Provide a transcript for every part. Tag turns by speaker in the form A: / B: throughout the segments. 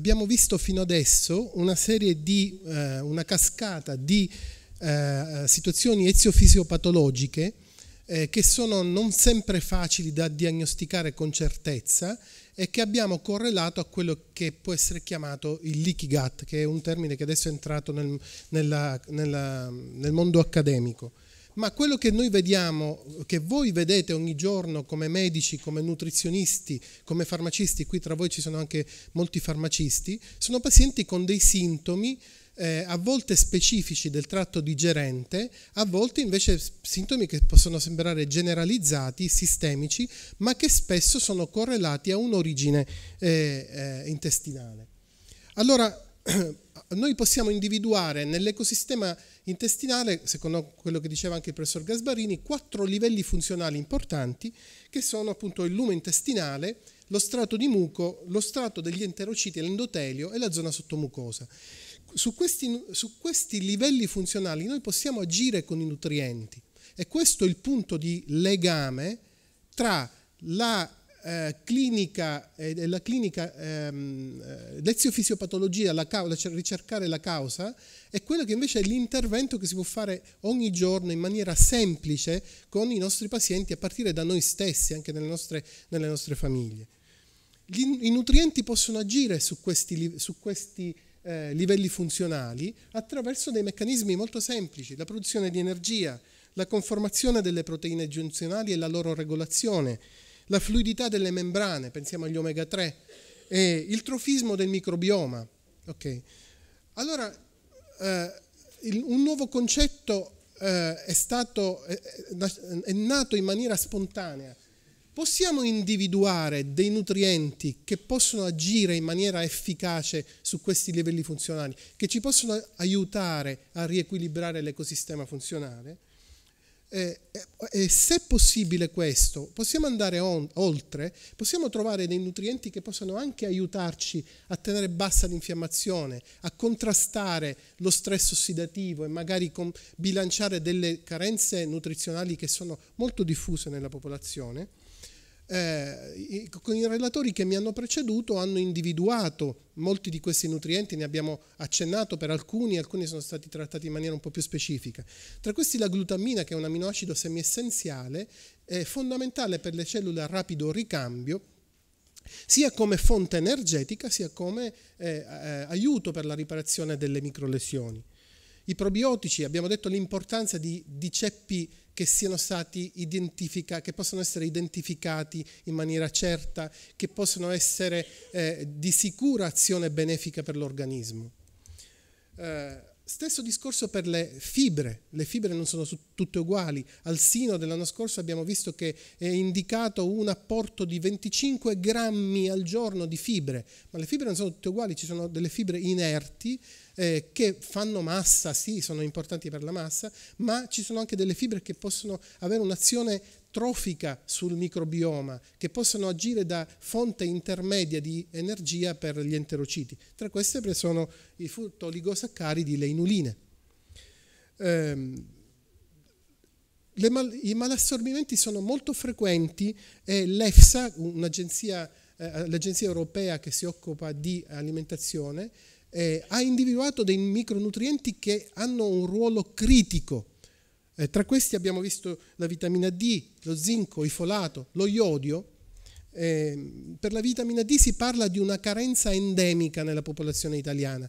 A: Abbiamo visto fino adesso una serie di, eh, una cascata di eh, situazioni eziofisiopatologiche eh, che sono non sempre facili da diagnosticare con certezza e che abbiamo correlato a quello che può essere chiamato il leaky gut, che è un termine che adesso è entrato nel, nella, nella, nel mondo accademico ma quello che noi vediamo, che voi vedete ogni giorno come medici, come nutrizionisti, come farmacisti, qui tra voi ci sono anche molti farmacisti, sono pazienti con dei sintomi eh, a volte specifici del tratto digerente, a volte invece sintomi che possono sembrare generalizzati, sistemici, ma che spesso sono correlati a un'origine eh, eh, intestinale. Allora, noi possiamo individuare nell'ecosistema intestinale, secondo quello che diceva anche il professor Gasbarini, quattro livelli funzionali importanti che sono appunto il lume intestinale, lo strato di muco, lo strato degli enterociti, e l'endotelio e la zona sottomucosa. Su questi, su questi livelli funzionali noi possiamo agire con i nutrienti e questo è il punto di legame tra la eh, clinica, eh, la clinica ehm, eh, leziofisiopatologia, la causa, ricercare la causa, è quello che invece è l'intervento che si può fare ogni giorno in maniera semplice con i nostri pazienti a partire da noi stessi, anche nelle nostre, nelle nostre famiglie. Gli, I nutrienti possono agire su questi, su questi eh, livelli funzionali attraverso dei meccanismi molto semplici, la produzione di energia, la conformazione delle proteine giunzionali e la loro regolazione, la fluidità delle membrane, pensiamo agli omega 3, e il trofismo del microbioma. Okay. Allora, eh, il, un nuovo concetto eh, è, stato, è, è nato in maniera spontanea. Possiamo individuare dei nutrienti che possono agire in maniera efficace su questi livelli funzionali, che ci possono aiutare a riequilibrare l'ecosistema funzionale? E, eh, e, eh, e se possibile questo, possiamo andare on, oltre, possiamo trovare dei nutrienti che possano anche aiutarci a tenere bassa l'infiammazione, a contrastare lo stress ossidativo e magari con, bilanciare delle carenze nutrizionali che sono molto diffuse nella popolazione eh, i relatori che mi hanno preceduto hanno individuato molti di questi nutrienti, ne abbiamo accennato per alcuni, alcuni sono stati trattati in maniera un po' più specifica. Tra questi la glutammina, che è un aminoacido semiessenziale, è fondamentale per le cellule a rapido ricambio, sia come fonte energetica, sia come eh, eh, aiuto per la riparazione delle microlesioni. I probiotici, abbiamo detto l'importanza di, di, ceppi che siano stati identificati, che possono essere identificati in maniera certa, che possano essere eh, di sicura azione benefica per l'organismo. Eh, stesso discorso per le fibre, le fibre non sono tutte uguali. Al sino dell'anno scorso abbiamo visto che è indicato un apporto di 25 grammi al giorno di fibre, ma le fibre non sono tutte uguali, ci sono delle fibre inerti eh, che fanno massa, sì, sono importanti per la massa, ma ci sono anche delle fibre che possono avere un'azione trofica sul microbioma, che possono agire da fonte intermedia di energia per gli enterociti. Tra queste sono i fruttoligosaccari di leinuline. Ehm, mal I malassorbimenti sono molto frequenti e l'EFSA, eh, l'agenzia eh, europea che si occupa di alimentazione, eh, ha individuato dei micronutrienti che hanno un ruolo critico. Eh, tra questi abbiamo visto la vitamina D, lo zinco, il folato, lo iodio. Eh, per la vitamina D si parla di una carenza endemica nella popolazione italiana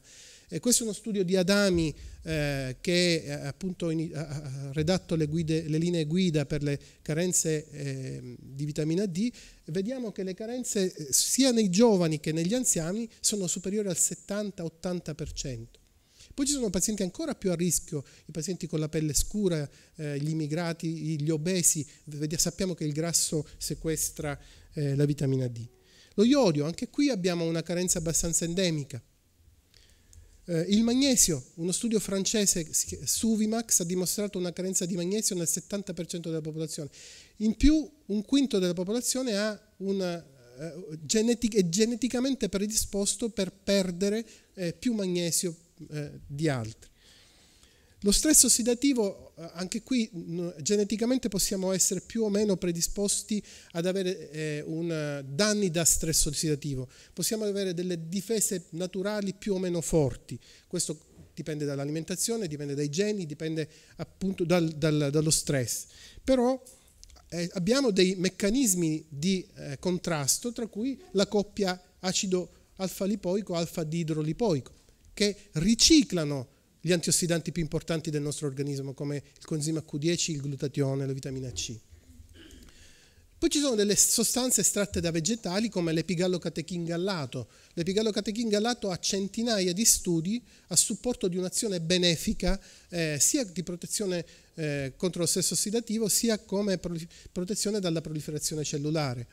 A: e questo è uno studio di Adami eh, che eh, appunto in, ha redatto le, guide, le, linee guida per le carenze eh, di vitamina D. Vediamo che le carenze eh, sia nei giovani che negli anziani sono superiori al 70-80%. Poi ci sono pazienti ancora più a rischio, i pazienti con la pelle scura, eh, gli immigrati, gli obesi, sappiamo che il grasso sequestra la vitamina D. Lo iodio, anche qui abbiamo una carenza abbastanza endemica. Eh, il magnesio, uno studio francese, Suvimax, ha dimostrato una carenza di magnesio nel 70% della popolazione. In più, un quinto della popolazione una, eh, genetic, è geneticamente predisposto per perdere eh, più magnesio eh, di altri. Lo stress ossidativo, eh, anche qui mm, geneticamente possiamo essere più o meno predisposti ad avere eh, un, eh, danni da stress ossidativo, possiamo avere delle difese naturali più o meno forti, questo dipende dall'alimentazione, dipende dai geni, dipende appunto dal, dal, dallo stress, però eh, abbiamo dei meccanismi di eh, contrasto tra cui la coppia acido alfa-lipoico, alfa-didrolipoico, che riciclano gli antiossidanti più importanti del nostro organismo come il coenzima Q10, il glutatione, la vitamina C. Poi ci sono delle sostanze estratte da vegetali come l'epigallo-catechin gallato. L'epigallo-catechin gallato ha centinaia di studi a supporto di un'azione benefica eh, sia di protezione eh, contro lo stesso ossidativo sia come protezione dalla proliferazione cellulare.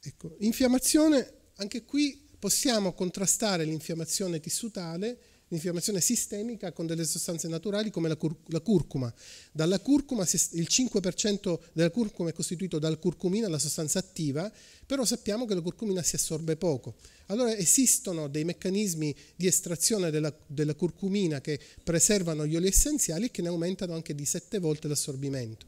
A: Ecco. Infiammazione, anche qui possiamo contrastare l'infiammazione tissutale, l'infiammazione sistemica con delle sostanze naturali come la, cur la curcuma. Dalla curcuma il 5% della curcuma è costituito dalla curcumina, la sostanza attiva, però sappiamo che la curcumina si assorbe poco. Allora esistono dei meccanismi di estrazione della, della curcumina che preservano gli oli essenziali e che ne aumentano anche di 7 volte l'assorbimento.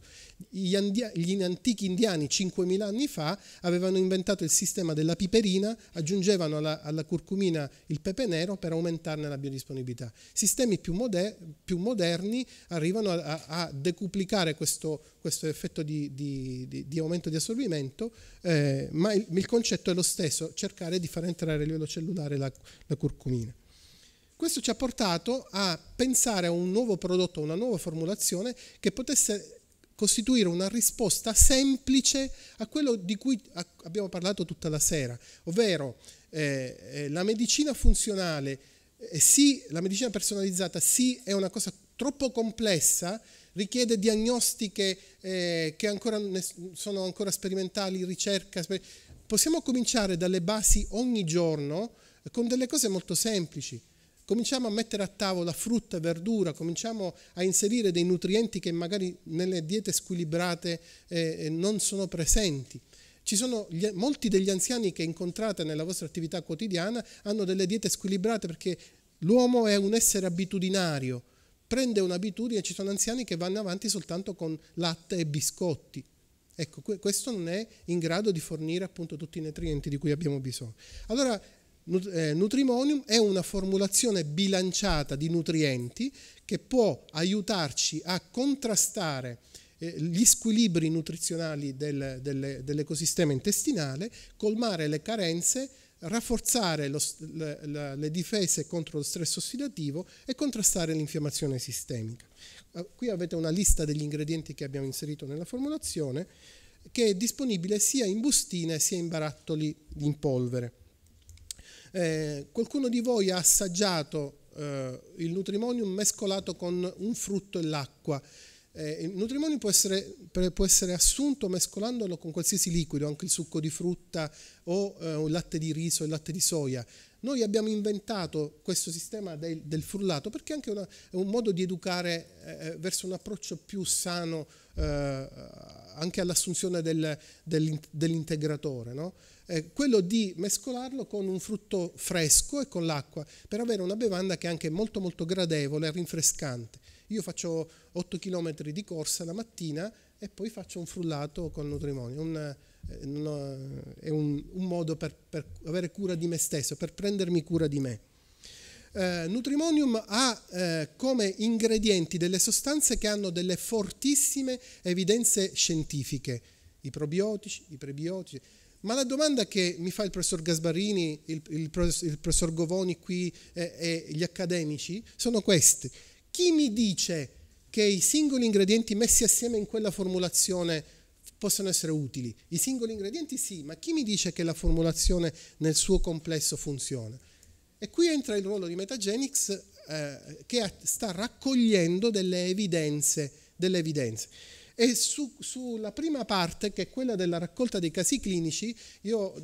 A: Gli, andia, gli antichi indiani 5.000 anni fa avevano inventato il sistema della piperina, aggiungevano alla, alla curcumina il pepe nero per aumentarne la biodisponibilità. Sistemi più, moder, più moderni arrivano a, a decuplicare questo, questo effetto di, di, di, di, aumento di assorbimento, eh, ma il, il, concetto è lo stesso, cercare di far entrare a livello cellulare la, la curcumina. Questo ci ha portato a pensare a un nuovo prodotto, a una nuova formulazione che potesse costituire una risposta semplice a quello di cui abbiamo parlato tutta la sera, ovvero eh, eh, la medicina funzionale, eh, sì, la medicina personalizzata sì è una cosa troppo complessa, richiede diagnostiche eh, che ancora sono ancora sperimentali, ricerca. Sper Possiamo cominciare dalle basi ogni giorno con delle cose molto semplici cominciamo a mettere a tavola frutta e verdura, cominciamo a inserire dei nutrienti che magari nelle diete squilibrate eh, eh, non sono presenti. Ci sono gli, molti degli anziani che incontrate nella vostra attività quotidiana hanno delle diete squilibrate perché l'uomo è un essere abitudinario, prende un'abitudine, e ci sono anziani che vanno avanti soltanto con latte e biscotti. Ecco, questo non è in grado di fornire appunto tutti i nutrienti di cui abbiamo bisogno. Allora eh, Nutrimonium è una formulazione bilanciata di nutrienti che può aiutarci a contrastare eh, gli squilibri nutrizionali del, del, dell'ecosistema intestinale, colmare le carenze, rafforzare lo, le, le, difese contro lo stress ossidativo e contrastare l'infiammazione sistemica. Ah, qui avete una lista degli ingredienti che abbiamo inserito nella formulazione che è disponibile sia in bustine sia in barattoli in polvere. Eh, qualcuno di voi ha assaggiato eh, il nutrimonium mescolato con un frutto e l'acqua eh, il nutrimonio può essere, può essere, assunto mescolandolo con qualsiasi liquido, anche il succo di frutta o eh, il latte di riso, il latte di soia. Noi abbiamo inventato questo sistema del, del frullato perché è anche una, è un modo di educare eh, eh verso un approccio più sano eh, anche all'assunzione del, del, dell'integratore. No? Eh, quello di mescolarlo con un frutto fresco e con l'acqua per avere una bevanda che è anche molto molto gradevole e rinfrescante. Io faccio 8 km di corsa la mattina e poi faccio un frullato con nutrimonio. Un, eh, eh, è un, un modo per, per, avere cura di me stesso, per prendermi cura di me. Eh, Nutrimonium ha eh, come ingredienti delle sostanze che hanno delle fortissime evidenze scientifiche, i probiotici, i prebiotici. Ma la domanda che mi fa il professor Gasbarini, il, il, il professor Govoni qui eh, e gli accademici sono queste. Chi mi dice che i singoli ingredienti messi assieme in quella formulazione possono essere utili? I singoli ingredienti sì, ma chi mi dice che la formulazione nel suo complesso funziona? E qui entra il ruolo di Metagenics eh, che sta raccogliendo delle evidenze, delle evidenze. E su, sulla prima parte, che è quella della raccolta dei casi clinici, io,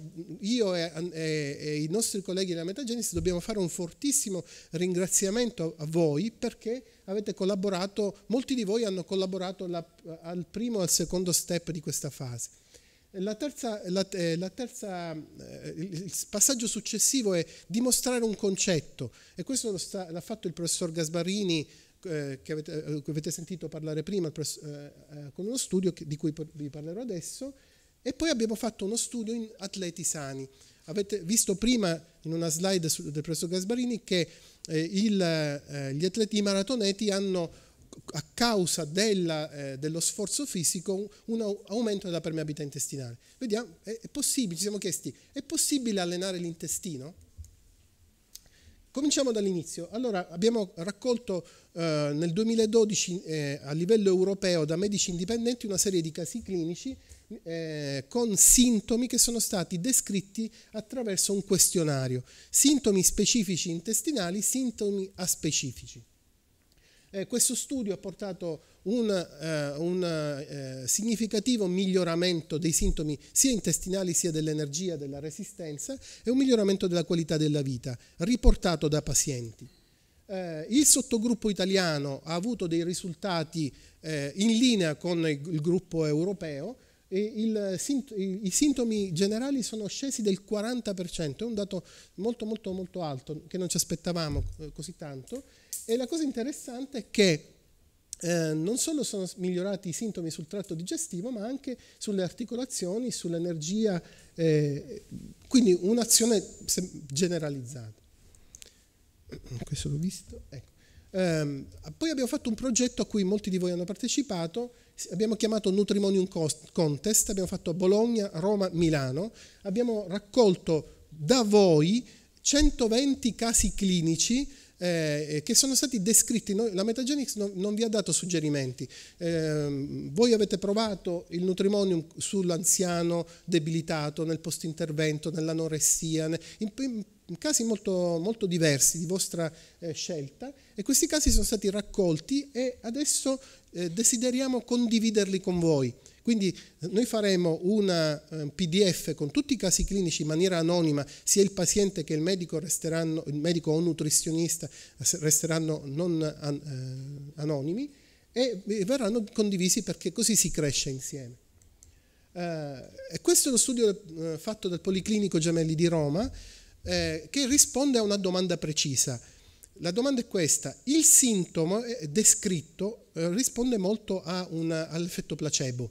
A: io e, e, e, i nostri colleghi della Metagenesi dobbiamo fare un fortissimo ringraziamento a voi perché avete collaborato, molti di voi hanno collaborato la, al primo e al secondo step di questa fase. La terza, la, eh, la terza, eh, il passaggio successivo è dimostrare un concetto e questo l'ha fatto il professor Gasbarini eh, che, avete, eh, che, avete, sentito parlare prima eh, con uno studio che, di cui vi parlerò adesso, e poi abbiamo fatto uno studio in atleti sani. Avete visto prima in una slide su, del professor Gasbarini che il, gli atleti maratoneti hanno a causa della, eh, dello sforzo fisico un aumento della permeabilità intestinale. Vediamo, è, è, possibile, ci siamo chiesti, è possibile allenare l'intestino? Cominciamo dall'inizio. Allora, abbiamo raccolto eh, nel 2012 eh, a livello europeo da medici indipendenti una serie di casi clinici eh, con sintomi che sono stati descritti attraverso un questionario. Sintomi specifici intestinali, sintomi aspecifici. Eh, questo studio ha portato un, eh, un eh, significativo miglioramento dei sintomi sia intestinali sia dell'energia, della resistenza e un miglioramento della qualità della vita riportato da pazienti. Eh, il sottogruppo italiano ha avuto dei risultati eh, in linea con il gruppo europeo, il, i sintomi generali sono scesi del 40%, è un dato molto molto molto alto che non ci aspettavamo eh, così tanto e la cosa interessante è che eh, non solo sono migliorati i sintomi sul tratto digestivo, ma anche sulle articolazioni, sull'energia, eh, quindi un'azione generalizzata. Questo l'ho visto. Ecco. Eh, poi abbiamo fatto un progetto a cui molti di voi hanno partecipato, abbiamo chiamato Nutrimonium Contest, abbiamo fatto a Bologna, Roma, Milano, abbiamo raccolto da voi 120 casi clinici eh, che sono stati descritti. la Metagenics no, non vi ha dato suggerimenti. Eh, voi avete provato il nutrimonium sull'anziano debilitato, nel post-intervento, nell'anoressia, in, in, casi molto, molto diversi di vostra eh, scelta e questi casi sono stati raccolti e adesso eh, desideriamo condividerli con voi. Quindi eh, noi faremo un eh, PDF con tutti i casi clinici in maniera anonima, sia il paziente che il medico, il medico o nutrizionista eh, resteranno non an, eh, anonimi e verranno condivisi perché così si cresce insieme. questo è lo studio fatto dal Policlinico Gemelli di Roma, eh, che risponde a una domanda precisa. La domanda è questa, il sintomo eh, descritto eh, risponde molto all'effetto placebo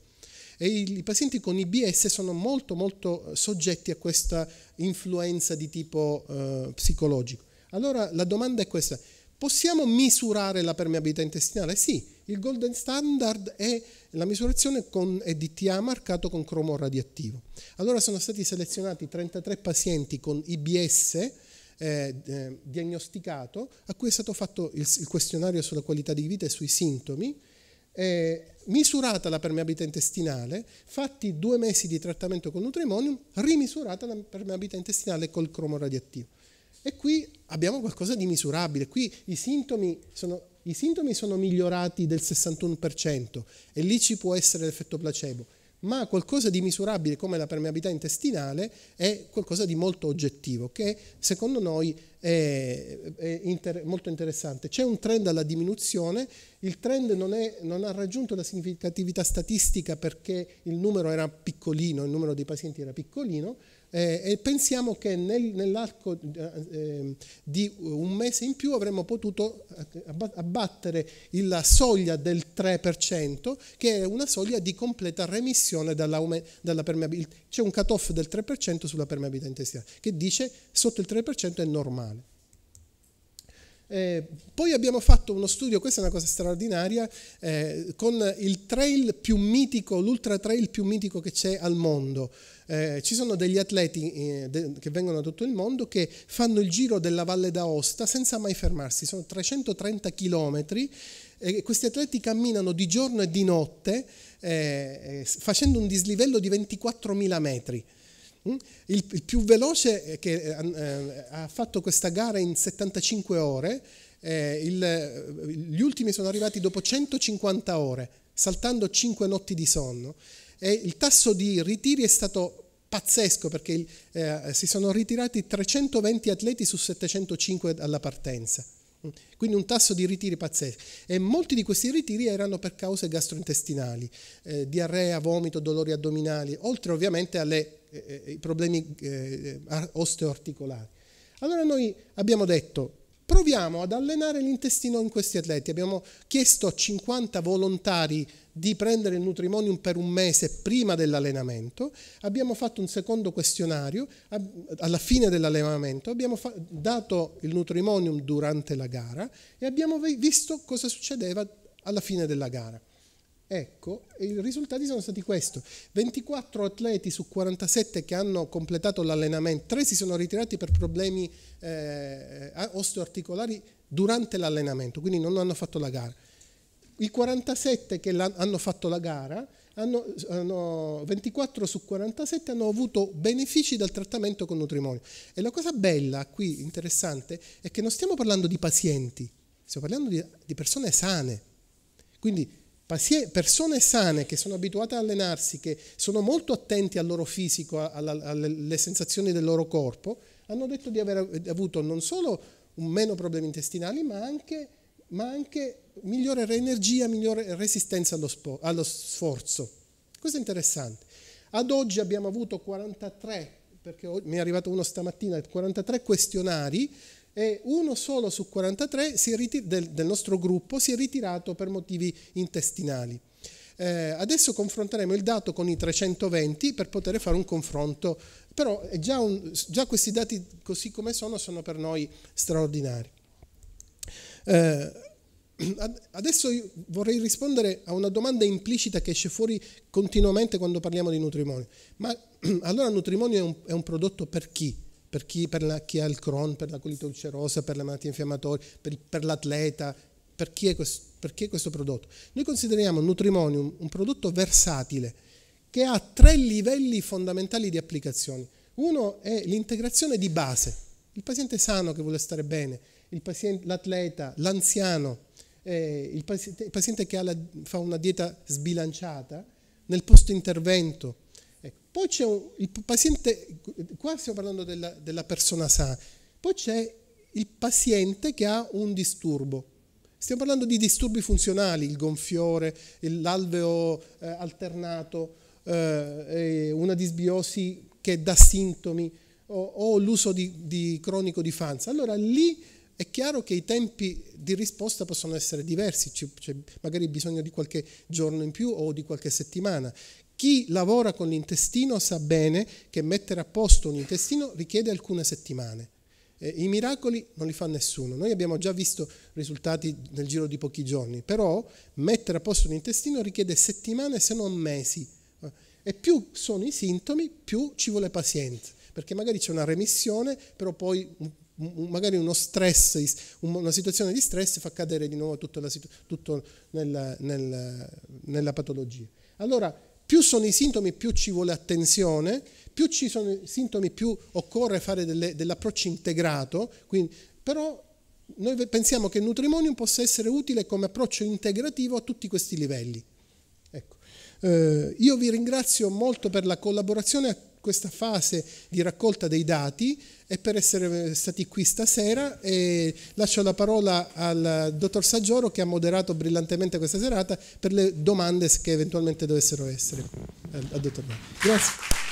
A: e i, i, pazienti con IBS sono molto molto eh, soggetti a questa influenza di tipo eh, psicologico. Allora la domanda è questa, possiamo misurare la permeabilità intestinale? Sì, il golden standard è la misurazione con, è marcato con cromo radioattivo. Allora sono stati selezionati 33 pazienti con IBS, eh, eh, diagnosticato, a cui è stato fatto il, il, questionario sulla qualità di vita e sui sintomi, eh, misurata la permeabilità intestinale, fatti due mesi di trattamento con Nutrimonium, rimisurata la permeabilità intestinale col cromo radioattivo. E qui abbiamo qualcosa di misurabile, qui i sintomi sono i sintomi sono migliorati del 61% e lì ci può essere l'effetto placebo, ma qualcosa di misurabile come la permeabilità intestinale è qualcosa di molto oggettivo che secondo noi è, è inter molto interessante. C'è un trend alla diminuzione, il trend non, è, non ha raggiunto la significatività statistica perché il numero era piccolino, il numero dei pazienti era piccolino, eh, e pensiamo che nel, nell'arco eh, ehm, di un mese in più avremmo potuto abbattere la soglia del 3%, che è una soglia di completa remissione dalla, dalla permeabilità. C'è un cut-off del 3% sulla permeabilità intestinale, che dice sotto il 3% è normale. Eh, poi abbiamo fatto uno studio, questa è una cosa straordinaria, eh, con il trail più mitico, l'ultra trail più mitico che c'è al mondo. Eh, ci sono degli atleti eh, de che vengono da tutto il mondo che fanno il giro della Valle d'Aosta senza mai fermarsi, sono 330 chilometri questi atleti camminano di giorno e di notte eh, eh, facendo un dislivello di 24.000 metri. Mm? Il, il più veloce che eh, eh, ha fatto questa gara in 75 ore, eh, il, gli ultimi sono arrivati dopo 150 ore, saltando 5 notti di sonno. E il tasso di ritiri è stato pazzesco perché eh, si sono ritirati 320 atleti su 705 alla partenza. Mm? Quindi un tasso di ritiri pazzesco. E molti di questi ritiri erano per cause gastrointestinali, eh, diarrea, vomito, dolori addominali, oltre ovviamente alle eh, eh, i problemi eh, eh osteoarticolari. Allora noi abbiamo detto proviamo ad allenare l'intestino in questi atleti. Abbiamo chiesto a 50 volontari di prendere il Nutrimonium per un mese prima dell'allenamento, abbiamo fatto un secondo questionario alla fine dell'allenamento, abbiamo dato il Nutrimonium durante la gara e abbiamo visto cosa succedeva alla fine della gara. Ecco, i risultati sono stati questi. 24 atleti su 47 che hanno completato l'allenamento, 3 si sono ritirati per problemi eh, osteoarticolari durante l'allenamento, quindi non hanno fatto la gara. I 47 che hanno fatto la gara, hanno, hanno 24 su 47 hanno avuto benefici dal trattamento con Nutrimonio. E la cosa bella qui, interessante, è che non stiamo parlando di pazienti, stiamo parlando di, di persone sane. Quindi persone sane che sono abituate ad allenarsi, che sono molto attenti al loro fisico, alle sensazioni del loro corpo, hanno detto di aver avuto non solo meno problemi intestinali, ma anche, ma anche migliore energia, migliore resistenza allo, allo sforzo. Questo è interessante. Ad oggi abbiamo avuto 43, perché mi è arrivato uno stamattina, 43 questionari e uno solo su 43 del, del, nostro gruppo si è ritirato per motivi intestinali. Eh, adesso confronteremo il dato con i 320 per poter fare un confronto, però già, un, già questi dati così come sono sono per noi straordinari. Eh, adesso vorrei rispondere a una domanda implicita che esce fuori continuamente quando parliamo di nutrimonio. Ma allora nutrimonio è un, è un prodotto per chi? per chi, per la, chi ha il Crohn, per la colite ulcerosa, per le malattie infiammatorie, per, per l'atleta, per chi è questo, perché questo prodotto? Noi consideriamo Nutrimonium un prodotto versatile che ha tre livelli fondamentali di applicazione. Uno è l'integrazione di base, il paziente sano che vuole stare bene, paziente, l'atleta, l'anziano, eh, il, paziente, il paziente che la, fa una dieta sbilanciata, nel post intervento, Ecco. Poi c'è il paziente, qua stiamo parlando della, della persona sana, poi c'è il paziente che ha un disturbo. Stiamo parlando di disturbi funzionali, il gonfiore, l'alveo eh, alternato, eh, una disbiosi che dà sintomi o, o l'uso di, di, cronico di Fanza. Allora lì è chiaro che i tempi di risposta possono essere diversi, c'è magari bisogno di qualche giorno in più o di qualche settimana. Chi lavora con l'intestino sa bene che mettere a posto un intestino richiede alcune settimane. Eh, I miracoli non li fa nessuno, noi abbiamo già visto risultati nel giro di pochi giorni, però mettere a posto un intestino richiede settimane se non mesi e più sono i sintomi più ci vuole pazienza, perché magari c'è una remissione, però poi magari uno stress, una situazione di stress fa cadere di nuovo tutto, la, tutto nella, nella, nella patologia. Allora, più sono i sintomi, più ci vuole attenzione, più ci sono i sintomi, più occorre fare dell'approccio integrato. Quindi, però noi pensiamo che il nutrimonium possa essere utile come approccio integrativo a tutti questi livelli. Ecco. Eh, io vi ringrazio molto per la collaborazione questa fase di raccolta dei dati e per essere stati qui stasera e lascio la parola al dottor Saggioro che ha moderato brillantemente questa serata per le domande che eventualmente dovessero essere al dottor Grazie.